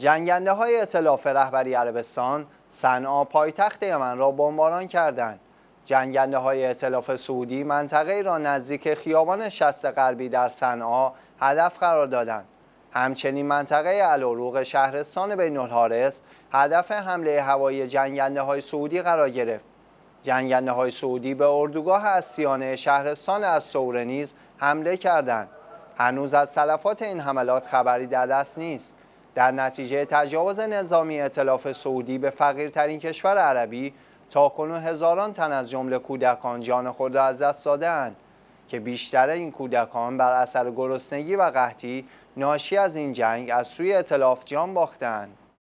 جنگنده های اطلاف رهبری عربستان صنعا پایتخت یمن را بمباران کردند. جنگنده های اطلاف سعودی منطقه را نزدیک خیابان شست غربی در صنعا هدف قرار دادند. همچنین منطقه الوروغ شهرستان بین الحارس هدف حمله هوایی جنگنده های سعودی قرار گرفت. جنگنده های سعودی به اردوگاه اسیانه شهرستان از نیز حمله کردند. هنوز از تلفات این حملات خبری در دست نیست. در نتیجه تجاوز نظامی اطلاف سعودی به فقیرترین کشور عربی تاکنون هزاران تن از جمله کودکان جان خود را از دست دادن که بیشتر این کودکان بر اثر گرسنگی و قحطی ناشی از این جنگ از سوی اطلاف جان باختند